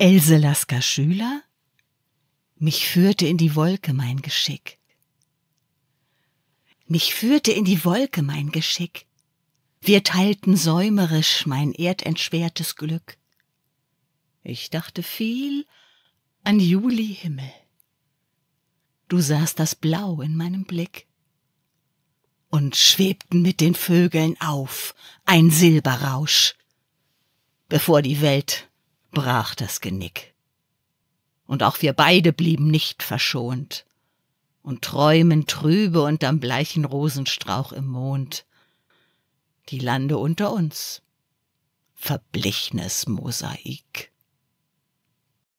Else Lasker Schüler Mich führte in die Wolke mein Geschick. Mich führte in die Wolke mein Geschick. Wir teilten säumerisch mein erdentschwertes Glück. Ich dachte viel an Juli Himmel. Du sahst das Blau in meinem Blick und schwebten mit den Vögeln auf, ein Silberrausch, bevor die Welt brach das Genick. Und auch wir beide blieben nicht verschont und träumen trübe unterm bleichen Rosenstrauch im Mond. Die Lande unter uns. Verblichnes Mosaik.